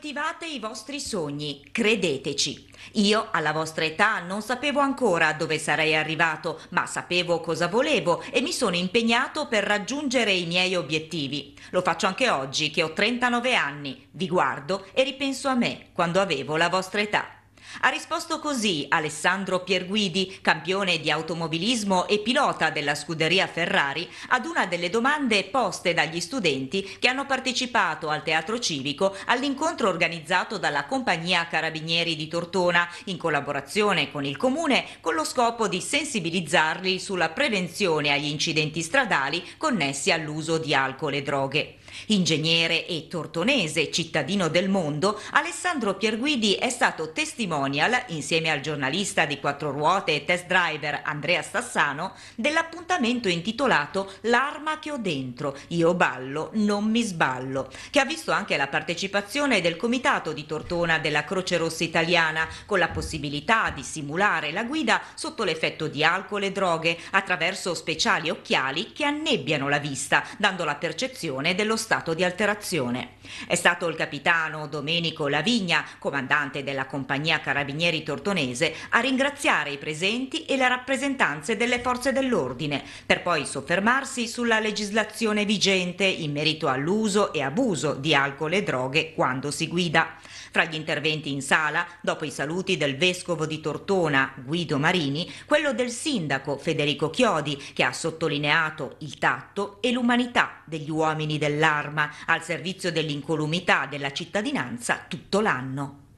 coltivate i vostri sogni, credeteci. Io alla vostra età non sapevo ancora dove sarei arrivato, ma sapevo cosa volevo e mi sono impegnato per raggiungere i miei obiettivi. Lo faccio anche oggi che ho 39 anni, vi guardo e ripenso a me quando avevo la vostra età. Ha risposto così Alessandro Pierguidi, campione di automobilismo e pilota della scuderia Ferrari, ad una delle domande poste dagli studenti che hanno partecipato al Teatro Civico all'incontro organizzato dalla Compagnia Carabinieri di Tortona in collaborazione con il Comune con lo scopo di sensibilizzarli sulla prevenzione agli incidenti stradali connessi all'uso di alcol e droghe. Ingegnere e tortonese, cittadino del mondo, Alessandro Pierguidi è stato testimone testimonial, insieme al giornalista di quattro ruote e test driver Andrea Sassano, dell'appuntamento intitolato L'arma che ho dentro, io ballo, non mi sballo, che ha visto anche la partecipazione del comitato di Tortona della Croce Rossa Italiana, con la possibilità di simulare la guida sotto l'effetto di alcol e droghe attraverso speciali occhiali che annebbiano la vista, dando la percezione dello stato di alterazione. È stato il capitano Domenico Lavigna, comandante della compagnia Carabinieri Tortonese a ringraziare i presenti e le rappresentanze delle forze dell'ordine, per poi soffermarsi sulla legislazione vigente in merito all'uso e abuso di alcol e droghe quando si guida. Fra gli interventi in sala, dopo i saluti del vescovo di Tortona Guido Marini, quello del sindaco Federico Chiodi, che ha sottolineato il tatto e l'umanità degli uomini dell'arma al servizio dell'incolumità della cittadinanza tutto l'anno.